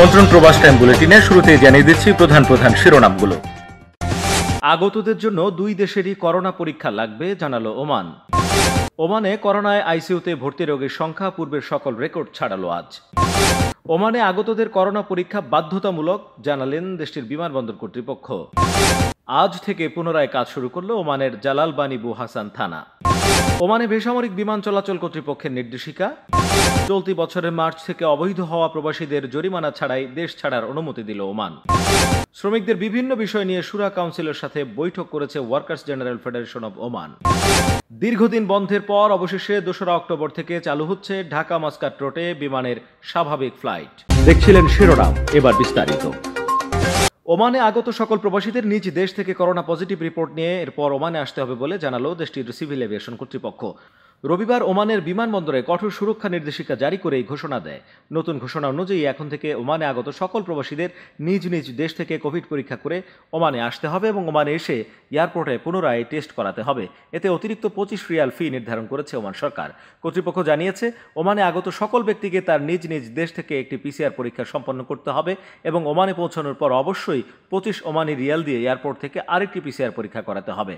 আমন্ত্রণ প্রবাস টাইম বুলেটিনে শুরুতেই জানিয়ে দিচ্ছি প্রধান প্রধান শিরোনামগুলো আগতদের জন্য দুই দেশেরই করোনা পরীক্ষা লাগবে জানালো ওমান ওমানে করোনায় আইসিইউতে ভর্তি রোগীর সংখ্যা পূর্বের সকল রেকর্ড ছাড়ালো আজ ওমানে আগতদের করোনা পরীক্ষা বাধ্যতামূলক জানালেন দেশটির বিমানবন্দর কর্তৃপক্ষ আজ থেকে পুনরায় কাজ শুরু করল ওমানের জালালবানি বু হাসান থানা ওমানে বেসামরিক বিমান চলাচল কর্তৃপক্ষের নির্দেশিকা চলতি বছরের মার্চ থেকে অবৈধ হওয়া প্রবাসীদের জরিমানা ছাড়াই দেশ ছাড়ার অনুমতি দিল ওমান শ্রমিকদের বিভিন্ন বিষয় নিয়ে সুরা কাউন্সিলের সাথে বৈঠক করেছে workers general federation of Oman দীর্ঘদিন বন্ধের পর অবশেষে দোসরা অক্টোবর থেকে চালু হচ্ছে ঢাকা মাস্কাট রোটে বিমানের স্বাভাবিক ফ্লাইট দেখছিলেন শিরোনাম এবার বিস্তারিত ওমানে আগত সকল প্রবাসীদের নিজ দেশ থেকে করোনা পজিটিভ রিপোর্ট নিয়ে এরপর ওমানে আসতে হবে বলে জানালো দেশটির সিভিল এভিয়েশন কর্তৃপক্ষ রবিবার ওমানের বিমানবন্দরে কঠোর সুরক্ষা নির্দেশিকা জারি করে এই ঘোষণা দেয় নতুন ঘোষণা অনুযায়ী এখন থেকে ওমানে আগত সকল প্রবাসীদের নিজ নিজ দেশ থেকে কোভিড পরীক্ষা করে ওমানে আসতে হবে এবং ওমানে এসে এয়ারপোর্টে পুনরায় টেস্ট করাতে হবে এতে অতিরিক্ত পঁচিশ রিয়াল ফি নির্ধারণ করেছে ওমান সরকার কর্তৃপক্ষ জানিয়েছে ওমানে আগত সকল ব্যক্তিকে তার নিজ নিজ দেশ থেকে একটি পিসিআর পরীক্ষা সম্পন্ন করতে হবে এবং ওমানে পৌঁছানোর পর অবশ্যই পঁচিশ ওমানি রিয়াল দিয়ে এয়ারপোর্ট থেকে আরেকটি পিসিআর পরীক্ষা করাতে হবে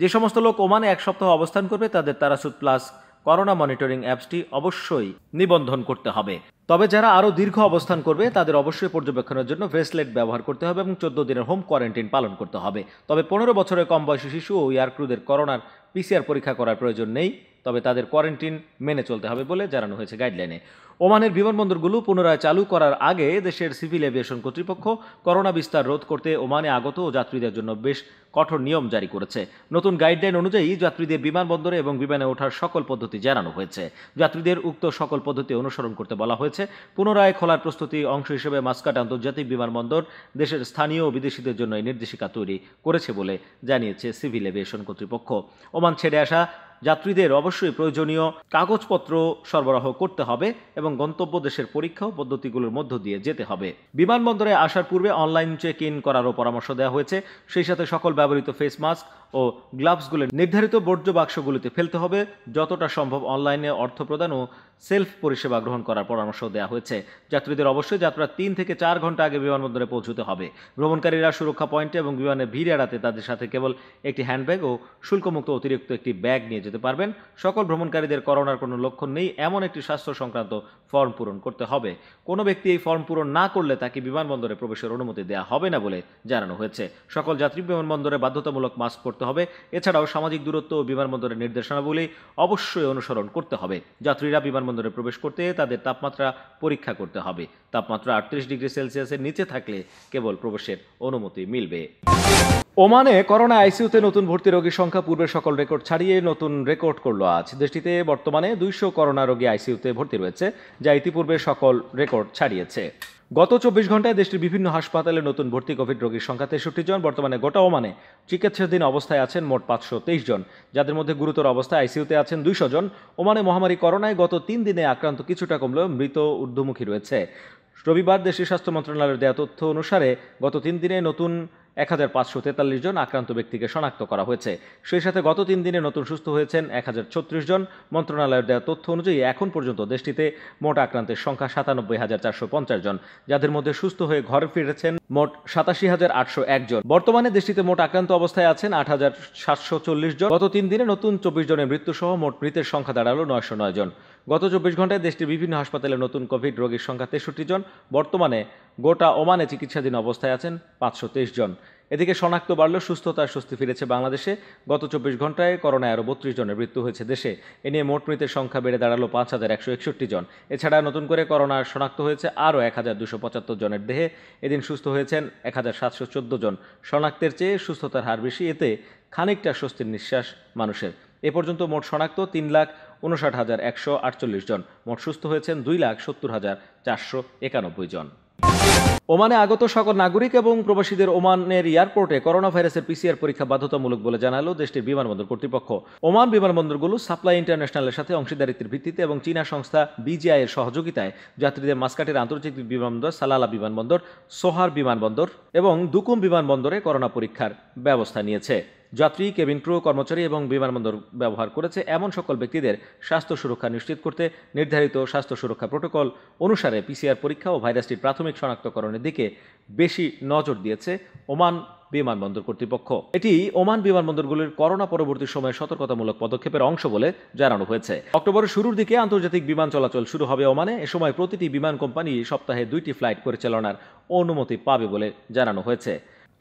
যে সমস্ত লোক ওমানে এক সপ্তাহ অবস্থান করবে তাদের তারাসুদ প্লাস করোনা মনিটরিং অ্যাপসটি অবশ্যই নিবন্ধন করতে হবে তবে যারা আরও দীর্ঘ অবস্থান করবে তাদের অবশ্যই পর্যবেক্ষণের জন্য ভেসলেট ব্যবহার করতে হবে এবং চোদ্দ দিনের হোম কোয়ারেন্টাইন পালন করতে হবে তবে পনেরো বছরের কম বয়সী শিশু ও এয়ারক্রুদের করোনার পিসিআর পরীক্ষা করার প্রয়োজন নেই তবে তাদের কোয়ারেন্টিন মেনে চলতে হবে বলে জানানো হয়েছে গাইডলাইনে ওমানের বিমানবন্দরগুলো পুনরায় চালু করার আগে দেশের সিভিল এভিয়েশন কর্তৃপক্ষ করোনা বিস্তার রোধ করতে ওমানে আগত ও যাত্রীদের জন্য বেশ কঠোর নিয়ম জারি করেছে নতুন গাইডলাইন অনুযায়ী যাত্রীদের বিমানবন্দরে এবং বিমানে ওঠার সকল পদ্ধতি জানানো হয়েছে যাত্রীদের উক্ত সকল পদ্ধতি অনুসরণ করতে বলা হয়েছে পুনরায় খোলার প্রস্তুতি অংশ হিসেবে মাস্কাট আন্তর্জাতিক বিমানবন্দর দেশের স্থানীয় ও বিদেশিদের জন্য এই নির্দেশিকা তৈরি করেছে বলে জানিয়েছে সিভিল এভিয়েশন কর্তৃপক্ষ ওমান ছেড়ে আসা যাত্রীদের অবশ্যই প্রয়োজনীয় কাগজপত্র সরবরাহ করতে হবে এবং গন্তব্য দেশের পরীক্ষা পদ্ধতিগুলোর মধ্য দিয়ে যেতে হবে বিমানবন্দরে আসার পূর্বে অনলাইন চেক ইন করারও পরামর্শ দেওয়া হয়েছে সেই সাথে সকল ব্যবহৃত ফেস মাস্ক ও গ্লাভসগুলো নির্ধারিত বর্জ্য বাক্সগুলিতে ফেলতে হবে যতটা সম্ভব অনলাইনে অর্থ প্রদান ও সেলফ পরিষেবা গ্রহণ করার পরামর্শ দেওয়া হয়েছে যাত্রীদের অবশ্যই যাত্রার তিন থেকে চার ঘন্টা আগে বিমানবন্দরে পৌঁছতে হবে ভ্রমণকারীরা সুরক্ষা পয়েন্টে এবং বিমানে ভিড় এড়াতে তাদের সাথে কেবল একটি হ্যান্ডব্যাগ ও শুল্কমুক্ত অতিরিক্ত একটি ব্যাগ নিয়ে যেতে পারবেন সকল ভ্রমণকারীদের করোনার কোনো লক্ষণ নেই এমন একটি স্বাস্থ্য সংক্রান্ত ফর্ম পূরণ করতে হবে কোনো ব্যক্তি এই ফর্ম পূরণ না করলে তাকে বিমানবন্দরে প্রবেশের অনুমতি দেওয়া হবে না বলে জানানো হয়েছে সকল যাত্রী বিমানবন্দরে বাধ্যতামূলক মাস্ক পরতে হবে এছাড়াও সামাজিক দূরত্ব ও বিমানবন্দরের নির্দেশনাবলী অবশ্যই অনুসরণ করতে হবে যাত্রীরা বিমান বিমানবন্দরে প্রবেশ করতে তাদের তাপমাত্রা পরীক্ষা করতে হবে তাপমাত্রা আটত্রিশ ডিগ্রি সেলসিয়াসের নিচে থাকলে কেবল প্রবেশের অনুমতি মিলবে ওমানে করোনা আইসিউতে নতুন ভর্তি রোগীর সংখ্যা পূর্বের সকল রেকর্ড ছাড়িয়ে নতুন রেকর্ড করল আজ দেশটিতে বর্তমানে দুইশো করোনা রোগী আইসিউতে ভর্তি রয়েছে যা ইতিপূর্বে সকল রেকর্ড ছাড়িয়েছে গত চব্বিশ ঘন্টায় দেশটির বিভিন্ন হাসপাতালে নতুন ভর্তি কোভিড রোগীর সংখ্যা তেষট্টি জন বর্তমানে গোটা ওমানে চিকিৎসাধীন অবস্থায় আছেন মোট পাঁচশো তেইশ জন যাদের মধ্যে গুরুতর অবস্থায় আইসিইউতে আছেন দুইশো জন ওমানে মহামারী করোনায় গত তিন দিনে আক্রান্ত কিছুটা কমলেও মৃত ঊর্ধ্বমুখী রয়েছে রবিবার দেশের স্বাস্থ্য মন্ত্রণালয়ের দেওয়া তথ্য অনুসারে গত তিন দিনে নতুন এক হাজার পাঁচশো তেতাল্লিশ জন আক্রান্ত ব্যক্তিকে শনাক্ত করা হয়েছে সেই সাথে গত তিন দিনে নতুন সুস্থ হয়েছেন এক হাজার ছত্রিশ জন মন্ত্রণালয়ের দেওয়া তথ্য অনুযায়ী এখন পর্যন্ত দেশটিতে মোট আক্রান্তের সংখ্যা সাতানব্বই হাজার চারশো পঞ্চাশ জন যাদের মধ্যে সুস্থ হয়ে ঘরে ফিরেছেন মোট সাতাশি হাজার আটশো একজন বর্তমানে দেশটিতে মোট আক্রান্ত অবস্থায় আছেন আট হাজার সাতশো চল্লিশ জন গত তিন দিনে নতুন চব্বিশ জনের মৃত্যুসহ মোট মৃতের সংখ্যা দাঁড়ালো নয়শো নয় জন গত চব্বিশ ঘন্টায় দেশটির বিভিন্ন হাসপাতালে নতুন কোভিড রোগীর সংখ্যা তেষট্টি জন বর্তমানে গোটা ওমানে চিকিৎসাধীন অবস্থায় আছেন পাঁচশো জন এদিকে শনাক্ত বাড়লেও সুস্থতার স্বস্তি ফিরেছে বাংলাদেশে গত চব্বিশ ঘন্টায় করোনায় আরও বত্রিশ জনের মৃত্যু হয়েছে দেশে এ নিয়ে মোট মৃতের সংখ্যা বেড়ে দাঁড়ালো পাঁচ হাজার একশো একষট্টি জন এছাড়া নতুন করে করোনা শনাক্ত হয়েছে আরও এক হাজার দুশো পঁচাত্তর জনের দেহে এদিন সুস্থ হয়েছেন এক হাজার সাতশো চোদ্দ জন শনাক্তের চেয়ে সুস্থতার হার বেশি এতে খানিকটা স্বস্তির নিঃশ্বাস মানুষের এ পর্যন্ত মোট শনাক্ত তিন লাখ উনষাট হাজার একশো আটচল্লিশ জন মোট সুস্থ হয়েছেন দুই লাখ সত্তর হাজার চারশো একানব্বই জন ওমানে আগত সকল নাগরিক এবং প্রবাসীদের ওমানের এয়ারপোর্টে করোনা ভাইরাসের পিসিআর পরীক্ষা বাধ্যতামূলক বলে জানালো দেশটির বিমানবন্দর কর্তৃপক্ষ ওমান বিমানবন্দরগুলো সাপ্লাই ইন্টারন্যাশনালের সাথে অংশীদারিত্বের ভিত্তিতে এবং চীনা সংস্থা বিজিআই এর সহযোগিতায় যাত্রীদের মাস্কাটের আন্তর্জাতিক বিমানবন্দর সালালা বিমানবন্দর সোহার বিমানবন্দর এবং দুকুম বিমানবন্দরে করোনা পরীক্ষার ব্যবস্থা নিয়েছে যাত্রী কেবিন ক্রু কর্মচারী এবং বিমানবন্দর ব্যবহার করেছে এমন সকল ব্যক্তিদের স্বাস্থ্য সুরক্ষা নিশ্চিত করতে নির্ধারিত স্বাস্থ্য সুরক্ষা প্রোটোকল অনুসারে পিসিআর পরীক্ষা ও ভাইরাসটির প্রাথমিক শনাক্তকরণের দিকে বেশি নজর দিয়েছে ওমান বিমানবন্দর কর্তৃপক্ষ এটি ওমান বিমানবন্দরগুলির করোনা পরবর্তী সময়ে সতর্কতামূলক পদক্ষেপের অংশ বলে জানানো হয়েছে অক্টোবরের শুরুর দিকে আন্তর্জাতিক বিমান চলাচল শুরু হবে ওমানে এ সময় প্রতিটি বিমান কোম্পানি সপ্তাহে দুইটি ফ্লাইট পরিচালনার অনুমতি পাবে বলে জানানো হয়েছে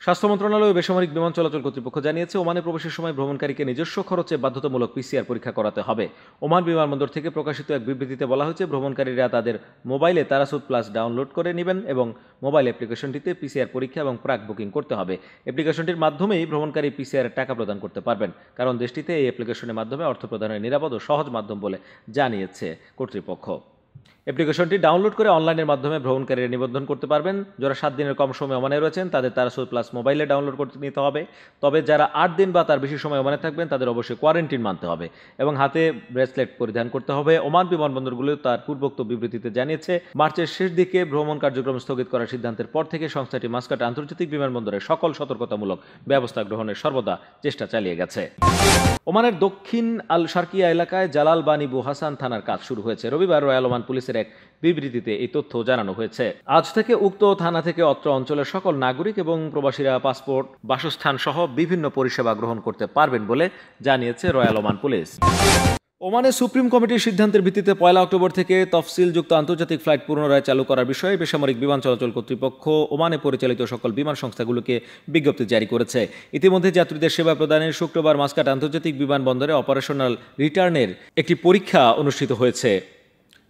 স্বাস্থ্য মন্ত্রণালয় বেসামরিক বিমান চলাচল কর্তৃপক্ষ জানিয়েছে ওমানে প্রবেশের সময় ভ্রমণকারীকে নিজস্ব খরচে বাধ্যতামূলক পিসিআর পরীক্ষা করাতে হবে ওমান বিমানবন্দর থেকে প্রকাশিত এক বিবৃতিতে বলা হয়েছে ভ্রমণকারীরা তাদের মোবাইলে তারাসুদ প্লাস ডাউনলোড করে নেবেন এবং মোবাইল অ্যাপ্লিকেশনটিতে পিসিআর পরীক্ষা এবং প্রাক বুকিং করতে হবে অ্যাপ্লিকেশনটির মাধ্যমেই ভ্রমণকারী পিসিআর টাকা প্রদান করতে পারবেন কারণ দেশটিতে এই অ্যাপ্লিকেশনের মাধ্যমে অর্থ প্রদানের নিরাপদ ও সহজ মাধ্যম বলে জানিয়েছে কর্তৃপক্ষ অ্যাপ্লিকেশনটি ডাউনলোড করে অনলাইনের মাধ্যমে ভ্রমণকারীরা নিবন্ধন করতে পারবেন যারা সাত দিনের কম সময় ওমানে রয়েছেন তাদের তারা সুর প্লাস মোবাইলে ডাউনলোড করতে নিতে হবে তবে যারা আট দিন বা তার বেশি সময় ওমানে থাকবেন তাদের অবশ্যই কোয়ারেন্টিন মানতে হবে এবং হাতে ব্রেসলেট পরিধান করতে হবে ওমান বিমানবন্দরগুলো তার পূর্বোক্ত বিবৃতিতে জানিয়েছে মার্চের শেষ দিকে ভ্রমণ কার্যক্রম স্থগিত করার সিদ্ধান্তের পর থেকে সংস্থাটি মাস্কাট আন্তর্জাতিক বিমানবন্দরে সকল সতর্কতামূলক ব্যবস্থা গ্রহণের সর্বদা চেষ্টা চালিয়ে গেছে ওমানের দক্ষিণ আল সার্কিয়া এলাকায় জালাল বানিবু হাসান থানার কাজ শুরু হয়েছে রবিবার রয়্যাল ওমান পুলিশের পুলিশের এক বিবৃতিতে এই তথ্য জানানো হয়েছে আজ থেকে উক্ত থানা থেকে অত্র অঞ্চলের সকল নাগরিক এবং প্রবাসীরা পাসপোর্ট বাসস্থান সহ বিভিন্ন পরিষেবা গ্রহণ করতে পারবেন বলে জানিয়েছে রয়্যাল ওমান পুলিশ ওমানে সুপ্রিম কমিটির সিদ্ধান্তের ভিত্তিতে পয়লা অক্টোবর থেকে তফসিল যুক্ত আন্তর্জাতিক ফ্লাইট পুনরায় চালু করার বিষয়ে বেসামরিক বিমান চলাচল কর্তৃপক্ষ ওমানে পরিচালিত সকল বিমান সংস্থাগুলোকে বিজ্ঞপ্তি জারি করেছে ইতিমধ্যে যাত্রীদের সেবা প্রদানের শুক্রবার মাস্কাট আন্তর্জাতিক বিমানবন্দরে অপারেশনাল রিটার্নের একটি পরীক্ষা অনুষ্ঠিত হয়েছে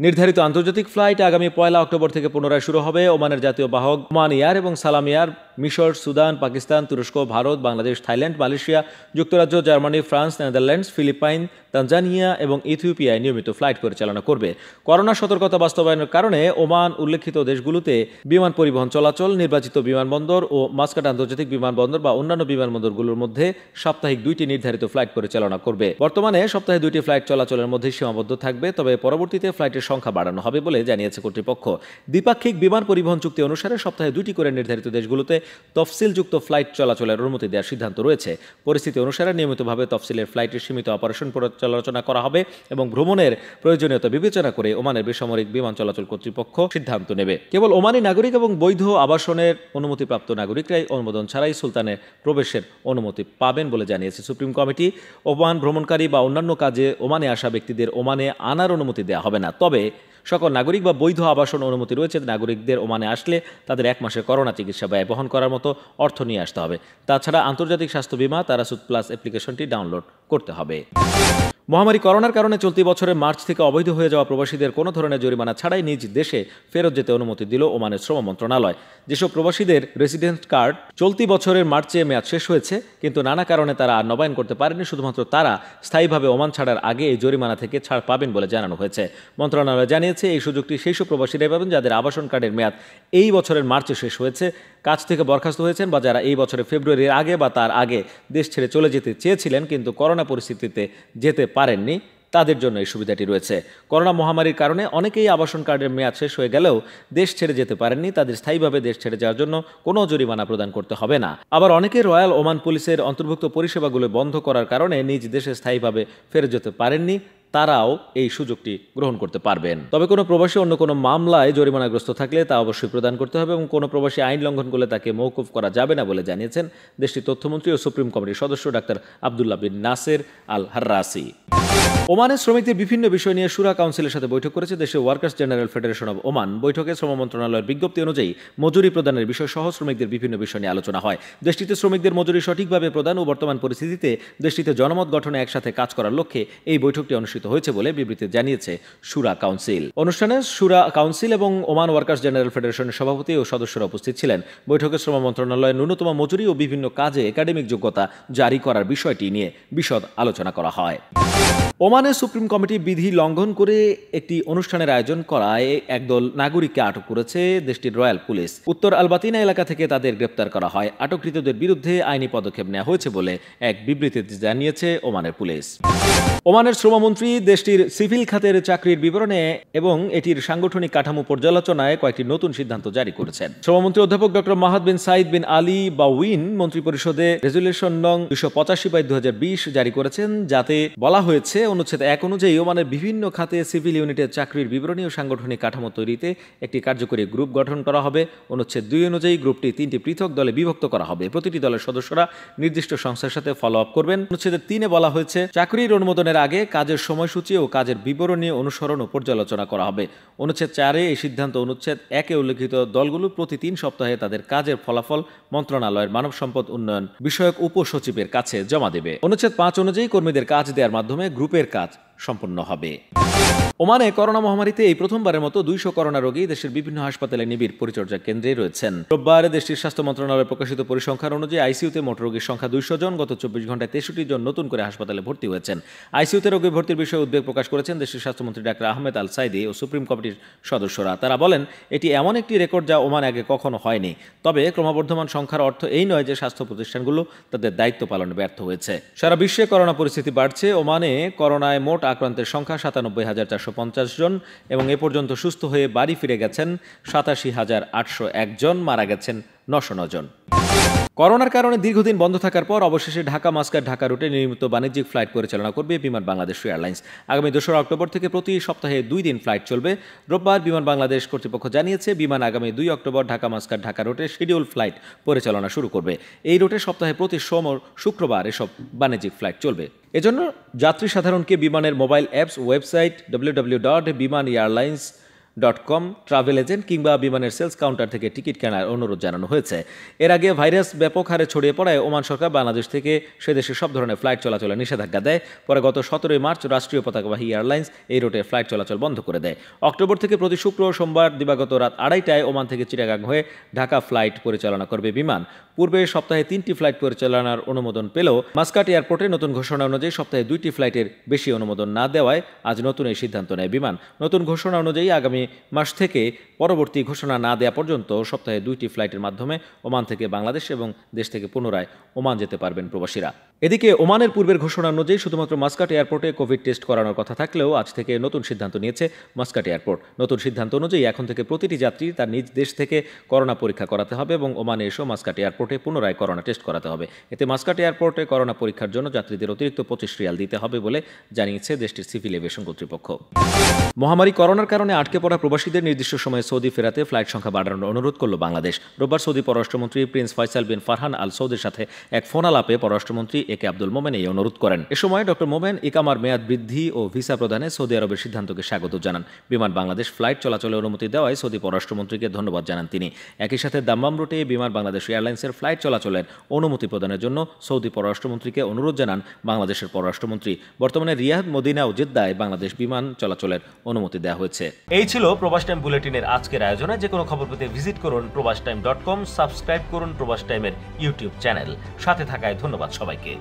নির্ধারিত আন্তর্জাতিক ফ্লাইট আগামী পয়লা অক্টোবর থেকে পুনরায় শুরু হবে ওমানের জাতীয় বাহক ওমান এয়ার এবং সালাম এয়ার মিশর সুদান পাকিস্তান তুরস্ক ভারত বাংলাদেশ থাইল্যান্ড মালয়েশিয়া যুক্তরাজ্য Germany France Netherlands Philippine Tanzania এবং ইথিওপিয়ায় নিয়মিত ফ্লাইট পরিচালনা করবে করোনা সতর্কতা বাস্তবায়নের কারণে ওমান উল্লেখিত দেশগুলোতে বিমান পরিবহন চলাচল নির্বাচিত বিমানবন্দর ও মাস্কাট আন্তর্জাতিক বিমানবন্দর বা অন্যান্য বিমানবন্দরগুলোর মধ্যে সাপ্তাহিক দুইটি নির্ধারিত ফ্লাইট পরিচালনা করবে বর্তমানে সপ্তাহে দুইটি ফ্লাইট চলাচলের মধ্যে সীমাবদ্ধ থাকবে তবে পরবর্তীতে ফ্লাইটের সংখ্যা বাড়ানো হবে বলে জানিয়েছে কর্তৃপক্ষ দ্বিপাক্ষিক বিমান পরিবহন চুক্তি অনুসারে সপ্তাহে দুটি করে নির্ধারিত দেশগুলোতে তফসিলযুক্ত ফ্লাইট চলাচলের অনুমতি দেওয়ার সিদ্ধান্ত রয়েছে পরিস্থিতি অনুসারে নিয়মিতভাবে তফসিলের ফ্লাইটের সীমিত অপারেশন পর্যালোচনা করা হবে এবং ভ্রমণের প্রয়োজনীয়তা বিবেচনা করে ওমানের বেসামরিক বিমান চলাচল কর্তৃপক্ষ সিদ্ধান্ত নেবে কেবল ওমানি নাগরিক এবং বৈধ আবাসনের অনুমতিপ্রাপ্ত নাগরিকরাই অনুমোদন ছাড়াই সুলতানের প্রবেশের অনুমতি পাবেন বলে জানিয়েছে সুপ্রিম কমিটি ওমান ভ্রমণকারী বা অন্যান্য কাজে ওমানে আসা ব্যক্তিদের ওমানে আনার অনুমতি দেওয়া হবে না তবে তবে সকল নাগরিক বা বৈধ আবাসন অনুমতি রয়েছে নাগরিকদের ওমানে আসলে তাদের এক মাসের করোনা চিকিৎসা ব্যয় বহন করার মতো অর্থ নিয়ে আসতে হবে তাছাড়া আন্তর্জাতিক স্বাস্থ্য বিমা তারাসুদ প্লাস অ্যাপ্লিকেশনটি ডাউনলোড করতে হবে মহামারী করোনার কারণে চলতি বছরের মার্চ থেকে অবৈধ হয়ে যাওয়া প্রবাসীদের কোনো ধরনের জরিমানা ছাড়াই নিজ দেশে ফেরত যেতে অনুমতি দিল ওমানের শ্রম মন্ত্রণালয় যেসব প্রবাসীদের রেসিডেন্ট কার্ড চলতি বছরের মার্চে মেয়াদ শেষ হয়েছে কিন্তু নানা কারণে তারা আর নবায়ন করতে পারেনি শুধুমাত্র তারা স্থায়ীভাবে ওমান ছাড়ার আগে এই জরিমানা থেকে ছাড় পাবেন বলে জানানো হয়েছে মন্ত্রণালয় জানিয়েছে এই সুযোগটি সেই সব প্রবাসীরাই পাবেন যাদের আবাসন কার্ডের মেয়াদ এই বছরের মার্চে শেষ হয়েছে কাজ থেকে বরখাস্ত হয়েছেন বা যারা এই বছরে ফেব্রুয়ারির আগে বা তার আগে দেশ ছেড়ে চলে যেতে চেয়েছিলেন কিন্তু করোনা পরিস্থিতিতে যেতে পারেননি তাদের জন্য এই সুবিধাটি রয়েছে করোনা মহামারীর কারণে অনেকেই আবাসন কার্ডের মেয়াদ শেষ হয়ে গেলেও দেশ ছেড়ে যেতে পারেননি তাদের স্থায়ীভাবে দেশ ছেড়ে যাওয়ার জন্য কোনো জরিমানা প্রদান করতে হবে না আবার অনেকে রয়্যাল ওমান পুলিশের অন্তর্ভুক্ত পরিষেবাগুলো বন্ধ করার কারণে নিজ দেশে স্থায়ীভাবে ফেরে যেতে পারেননি তারাও এই সুযোগটি গ্রহণ করতে পারবেন তবে কোনো প্রবাসী অন্য কোনো মামলায় জরিমানাগ্রস্ত থাকলে তা অবশ্যই প্রদান করতে হবে এবং কোনো প্রবাসী আইন লঙ্ঘন করলে তাকে মৌকুফ করা যাবে না বলে জানিয়েছেন দেশটির তথ্যমন্ত্রী ও সুপ্রিম কমিটির সদস্য doctor Abdullah bin Nasser al Harrasi ওমানের শ্রমিকদের বিভিন্ন বিষয় নিয়ে সুরা কাউন্সিলের সাথে বৈঠক করেছে দেশের workers general federation of Oman বৈঠকে শ্রম মন্ত্রণালয়ের বিজ্ঞপ্তি অনুযায়ী মজুরি প্রদানের বিষয় সহ শ্রমিকদের বিভিন্ন বিষয় নিয়ে আলোচনা হয় দেশটিতে শ্রমিকদের মজুরি সঠিকভাবে প্রদান ও বর্তমান পরিস্থিতিতে দেশটিতে জনমত গঠনে একসাথে কাজ করার লক্ষ্যে এই বৈঠকটি অনুষ্ঠিত অনুষ্ঠিত হয়েছে বলে বিবৃতিতে জানিয়েছে সুরা কাউন্সিল অনুষ্ঠানে সুরা কাউন্সিল এবং ওমান ওয়ার্কার্স জেনারেল ফেডারেশনের সভাপতি ও সদস্যরা উপস্থিত ছিলেন বৈঠকে শ্রম মন্ত্রণালয়ের ন্যূনতম মজুরি ও বিভিন্ন কাজে একাডেমিক যোগ্যতা জারি করার বিষয়টি নিয়ে বিশদ আলোচনা করা হয় ওমানে সুপ্রিম কমিটি বিধি লঙ্ঘন করে একটি অনুষ্ঠানের আয়োজন করায় একদল নাগরিককে আটক করেছে দেশটির রয়্যাল পুলিশ উত্তর আলবাতিনা এলাকা থেকে তাদের গ্রেপ্তার করা হয় আটককৃতদের বিরুদ্ধে আইনি পদক্ষেপ নেওয়া হয়েছে বলে এক বিবৃতিতে জানিয়েছে ওমানের পুলিশ ওমানের শ্রমমন্ত্রী প্রধানমন্ত্রী দেশটির সিভিল খাতের চাকরির বিবরণে এবং এটির সাংগঠনিক কাঠামো পর্যালোচনায় কয়েকটি নতুন সিদ্ধান্ত জারি করেছেন শ্রমমন্ত্রী অধ্যাপক ড মাহাদ বিন সাইদ বিন আলী বা উইন মন্ত্রী পরিষদে রেজুলেশন নং দুশো পঁচাশি বাই জারি করেছেন যাতে বলা হয়েছে অনুচ্ছেদ এক অনুযায়ী ওমানের বিভিন্ন খাতে সিভিল ইউনিটের চাকরির বিবরণী ও সাংগঠনিক কাঠামো তৈরিতে একটি কার্যকরী গ্রুপ গঠন করা হবে অনুচ্ছেদ দুই অনুযায়ী গ্রুপটি তিনটি পৃথক দলে বিভক্ত করা হবে প্রতিটি দলের সদস্যরা নির্দিষ্ট সংস্থার সাথে ফলো আপ করবেন অনুচ্ছেদের তিনে বলা হয়েছে চাকরির অনুমোদনের আগে কাজের সময় সময়সূচি ও কাজের বিবরণী অনুসরণ ও পর্যালোচনা করা হবে অনুচ্ছেদ চারে এই সিদ্ধান্ত অনুচ্ছেদ একে উল্লেখিত দলগুলো প্রতি তিন সপ্তাহে তাদের কাজের ফলাফল মন্ত্রণালয়ের মানব সম্পদ উন্নয়ন বিষয়ক উপসচিবের কাছে জমা দেবে অনুচ্ছেদ পাঁচ অনুযায়ী কর্মীদের কাজ দেওয়ার মাধ্যমে গ্রুপের কাজ সম্পন্ন হবে ওমানে করোনা মহামারীতে এই প্রথমবারের মতো দুইশো করোনা রোগী দেশের বিভিন্ন হাসপাতালে নিবিড় পরিচর্যা কেন্দ্রে রয়েছেন রোববার দেশটির স্বাস্থ্য মন্ত্রণালয়ে প্রকাশিত পরিসংখ্যান অনুযায়ী আইসিইউতে মোট রোগীর সংখ্যা দুইশো জন গত চব্বিশ ঘন্টায় তেষট্টি জন নতুন করে হাসপাতালে ভর্তি হয়েছেন আইসিউতে রোগী ভর্তির বিষয়ে উদ্বেগ প্রকাশ করেছেন দেশের স্বাস্থ্যমন্ত্রী ডাক্তার আহমেদ আল সাইদি ও সুপ্রিম কমিটির সদস্যরা তারা বলেন এটি এমন একটি রেকর্ড যা ওমান আগে কখনো হয়নি তবে ক্রমবর্ধমান সংখ্যার অর্থ এই নয় যে স্বাস্থ্য প্রতিষ্ঠানগুলো তাদের দায়িত্ব পালনে ব্যর্থ হয়েছে সারা বিশ্বে করোনা পরিস্থিতি বাড়ছে ওমানে করোনায় মোট আক্রান্তের সংখ্যা সাতানব্বই হাজার চারশো একশো জন এবং এ পর্যন্ত সুস্থ হয়ে বাড়ি ফিরে গেছেন সাতাশি হাজার আটশো একজন মারা গেছেন নশো জন করোনার কারণে দীর্ঘদিন বন্ধ থাকার পর অবশেষে ঢাকা মাস্কার ঢাকা রুটে নিয়মিত বাণিজ্যিক ফ্লাইট পরিচালনা করবে বিমান বাংলাদেশ এয়ারলাইন্স আগামী দোসরা অক্টোবর থেকে প্রতি সপ্তাহে দুই দিন ফ্লাইট চলবে রোববার বিমান বাংলাদেশ কর্তৃপক্ষ জানিয়েছে বিমান আগামী দুই অক্টোবর ঢাকা মাস্কার ঢাকা রুটে শিডিউল ফ্লাইট পরিচালনা শুরু করবে এই রুটে সপ্তাহে প্রতি সোম ও শুক্রবার এসব বাণিজ্যিক ফ্লাইট চলবে এজন্য যাত্রী সাধারণকে বিমানের mobile apps website W W dot Biman airlines dot com travel agent কিংবা বিমানের সেলস কাউন্টার থেকে টিকিট কেনার অনুরোধ জানানো হয়েছে এর আগে ভাইরাস ব্যাপক হারে ছড়িয়ে পড়ায় ওমান সরকার বাংলাদেশ থেকে সেদেশে সব ধরনের ফ্লাইট চলাচলে নিষেধাজ্ঞা দেয় পরে গত সতেরোই মার্চ রাষ্ট্রীয় পতাকাবাহী এয়ারলাইন্স এই রুটে ফ্লাইট চলাচল বন্ধ করে দেয় অক্টোবর থেকে প্রতি শুক্র সোমবার দিবাগত রাত আড়াইটায় ওমান থেকে চিটাগাং হয়ে ঢাকা ফ্লাইট পরিচালনা করবে বিমান পূর্বে সপ্তাহে তিনটি ফ্লাইট পরিচালনার অনুমোদন পেলেও মাস্কাট এয়ারপোর্টে নতুন ঘোষণা অনুযায়ী সপ্তাহে দুইটি ফ্লাইটের বেশি অনুমোদন না দেওয়ায় আজ নতুন এই সিদ্ধান্ত নেয় বিমান নতুন ঘোষণা অনুযায়ী আগামী মাস থেকে পরবর্তী ঘোষণা না দেওয়া পর্যন্ত সপ্তাহে দুইটি ফ্লাইটের মাধ্যমে ওমান থেকে বাংলাদেশ এবং দেশ থেকে পুনরায় ওমান যেতে পারবেন প্রবাসীরা এদিকে ওমানের পূর্বের ঘোষণা অনুযায়ী শুধুমাত্র মাস্কাট এয়ারপোর্টে কোভিড টেস্ট করানোর কথা থাকলেও আজ থেকে নতুন সিদ্ধান্ত নিয়েছে মাস্কাট এয়ারপোর্ট নতুন সিদ্ধান্ত অনুযায়ী এখন থেকে প্রতিটি যাত্রী তার নিজ দেশ থেকে করোনা পরীক্ষা করাতে হবে এবং ওমানে এসেও মাস্কাট এয়ারপোর্টে পুনরায় করোনা টেস্ট করাতে হবে এতে মাস্কাট এয়ারপোর্টে করোনা পরীক্ষার জন্য যাত্রীদের অতিরিক্ত পঁচিশ রিয়াল দিতে হবে বলে জানিয়েছে দেশটির সিভিল এভিয়েশন কর্তৃপক্ষ মহামারী করোনার কারণে আটকে পড়া প্রবাসীদের নির্দিষ্ট সময়ে সৌদি ফেরাতে ফ্লাইট সংখ্যা বাড়ানোর অনুরোধ করল বাংলাদেশ রোববার সৌদি পররাষ্ট্রমন্ত্রী prince Faisal bin Farhan al সৌদের সাথে এক ফোন আলাপে পররাষ্ট্রমন্ত্রী এ কে আব্দুল মোমেন এই অনুরোধ করেন এ সময় ড মোমেন ইকামার মেয়াদ বৃদ্ধি ও ভিসা প্রদানে সৌদি আরবের সিদ্ধান্তকে স্বাগত জানান বিমান বাংলাদেশ ফ্লাইট চলাচলে অনুমতি দেওয়ায় সৌদি পররাষ্ট্রমন্ত্রীকে ধন্যবাদ জানান তিনি একই সাথে দাম্বাম রুটে বিমান বাংলাদেশ এয়ারলাইন্সের ফ্লাইট চলাচলের অনুমতি প্রদানের জন্য সৌদি পররাষ্ট্রমন্ত্রীকে অনুরোধ জানান বাংলাদেশের পররাষ্ট্রমন্ত্রী বর্তমানে রিয়াদ মদিনা ও জেদ্দায় বাংলাদেশ বিমান চলাচলের অনুমতি দেওয়া হয়েছে এই ছিল প্রবাস টাইম বুলেটিনের আজকের আয়োজনে যে কোনো খবর পেতে ভিজিট করুন প্রবাস টাইম ডট কম সাবস্ক্রাইব করুন প্রবাস টাইমের ইউটিউব চ্যানেল সাথে থাকায় ধন্যবাদ সবাইকে